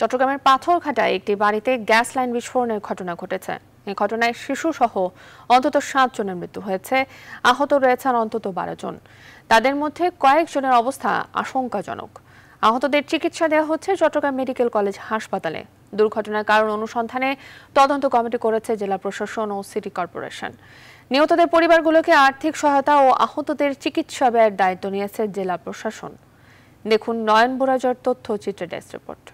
চট্টগ্রামের পাথরঘাটায় একটি বাড়িতে গ্যাস লাইন বিস্ফোরণের ঘটনা ঘটেছে এই ঘটনায় শিশুসহ অন্তত সাতজনের মৃত্যু হয়েছে আহত রয়েছেন অন্তত বারো জন তাদের মধ্যে কয়েকজনের অবস্থা আশঙ্কাজনক আহতদের চিকিৎসা দেওয়া হচ্ছে চট্টগ্রাম মেডিকেল কলেজ হাসপাতালে দুর্ঘটনার কারণ অনুসন্ধানে তদন্ত কমিটি করেছে জেলা প্রশাসন ও সিটি কর্পোরেশন নিহতদের পরিবারগুলোকে আর্থিক সহায়তা ও আহতদের চিকিৎসা ব্যয়ের দায়িত্ব নিয়েছে জেলা প্রশাসন দেখুন নয়ন বোরাজর তথ্য চিত্রে ডেস্ক রিপোর্ট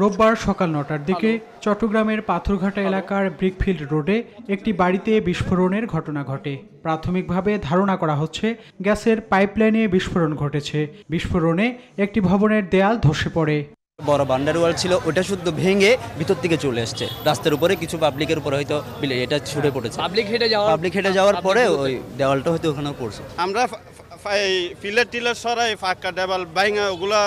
রোববার সকাল নটার দিকে চট্টগ্রামের পাথরঘাটা এলাকার ব্রিকফিল্ড রোডে একটি বাড়িতে বিস্ফোরণের ঘটনা ঘটে প্রাথমিকভাবে ধারণা করা হচ্ছে গ্যাসের পাইপলাইনে বিস্ফোরণ ঘটেছে বিস্ফোরণে একটি ভবনের দেয়াল ধসে পড়ে বড় বান্ডারওয়াল ওয়াল ছিল ওটা শুদ্ধ ভেঙে ভিতর থেকে চলে এসছে রাস্তার উপরে কিছু পাবলিকের উপরে হয়তো এটা ছুটে পড়েছে পাবলিক হেঁটে যাওয়া পাবলিক হেঁটে যাওয়ার পরে ওই দেওয়ালটা হয়তো ওখানেও পড়ছে আমরা ফিলার টিলার সরাই ফাঁকা দেওয়াল বাইঙা ওগুলা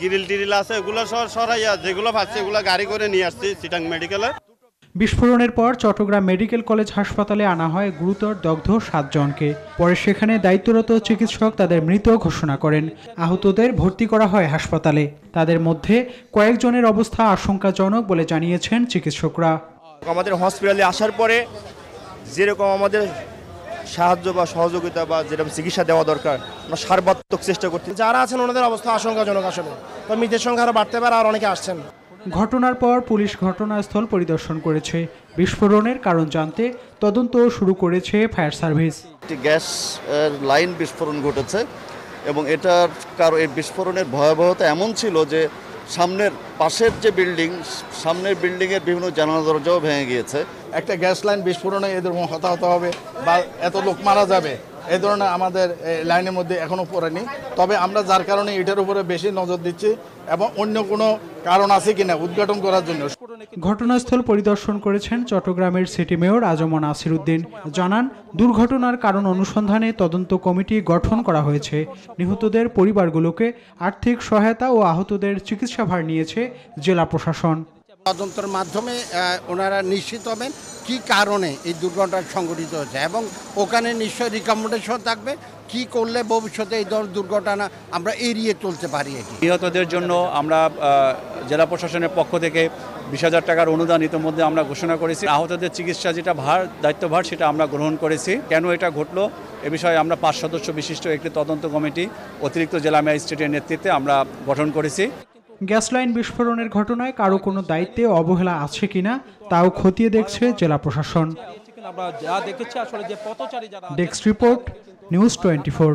গিরিল টিরিল আছে এগুলো সব সরাইয়া যেগুলো পাচ্ছি এগুলো গাড়ি করে নিয়ে আসছি সিটাং মেডিকেলে বিস্ফোরণের পর চট্টগ্রাম মেডিকেল কলেজ হাসপাতালে আনা হয় গুরুতর দগ্ধ সাতজনকে পরে সেখানে দায়িত্বরত চিকিৎসক তাদের মৃত ঘোষণা করেন আহতদের ভর্তি করা হয় হাসপাতালে তাদের মধ্যে কয়েকজনের অবস্থা আশঙ্কাজনক বলে জানিয়েছেন চিকিৎসকরা আমাদের হসপিটালে আসার পরে যেরকম আমাদের সাহায্য বা সহযোগিতা বা যেরকম চিকিৎসা দেওয়া দরকার আমরা সার্বাত্মক চেষ্টা করছি যারা আছেন ওনাদের অবস্থা আশঙ্কাজনক আসলে মৃতের সংখ্যা আরও বাড়তে পারে আর অনেকে আসছেন ঘটনার পর পুলিশ ঘটনাস্থল পরিদর্শন করেছে বিস্ফোরণের কারণ জানতে তদন্ত শুরু করেছে ফায়ার সার্ভিস একটি গ্যাস লাইন বিস্ফোরণ ঘটেছে এবং এটার কারণ এই বিস্ফোরণের ভয়াবহতা এমন ছিল যে সামনের পাশের যে বিল্ডিং সামনের বিল্ডিংয়ের বিভিন্ন জানালা দরজাও ভেঙে গিয়েছে একটা গ্যাস লাইন বিস্ফোরণে এদের হতাহত হবে বা এত লোক মারা যাবে এ ধরনের আমাদের লাইনের মধ্যে এখনও পড়েনি তবে আমরা যার কারণে এটার উপরে বেশি নজর দিচ্ছি এবং অন্য কোনো কারণ আছে কিনা উদ্ঘাটন করার জন্য ঘটনাস্থল পরিদর্শন করেছেন চট্টগ্রামের সিটি মেয়র আজম নাসির উদ্দিন জানান দুর্ঘটনার কারণ অনুসন্ধানে তদন্ত কমিটি গঠন করা হয়েছে নিহতদের পরিবারগুলোকে আর্থিক সহায়তা ও আহতদের চিকিৎসা ভার নিয়েছে জেলা প্রশাসন তদন্তের মাধ্যমে ওনারা নিশ্চিত হবেন কি কারণে এই দুর্ঘটনা সংঘটিত হয়েছে এবং ওখানে নিশ্চয়ই রিকমেন্ডেশন থাকবে কি করলে ভবিষ্যতে এই ধরনের দুর্ঘটনা আমরা এড়িয়ে চলতে পারি নিহতদের জন্য আমরা জেলা প্রশাসনের পক্ষ থেকে বিশ হাজার টাকার অনুদান ইতিমধ্যে আমরা ঘোষণা করেছি আহতদের চিকিৎসা যেটা ভার দায়িত্বভার সেটা আমরা গ্রহণ করেছি কেন এটা ঘটলো এ বিষয়ে আমরা পাঁচ সদস্য বিশিষ্ট একটি তদন্ত কমিটি অতিরিক্ত জেলা ম্যাজিস্ট্রেটের নেতৃত্বে আমরা গঠন করেছি গ্যাস লাইন বিস্ফোরণের ঘটনায় কারো কোনো দায়িত্বে অবহেলা আছে কিনা তাও খতিয়ে দেখছে জেলা প্রশাসন আমরা যা দেখেছি আসলে যে পথচারী যারা desk report news twenty four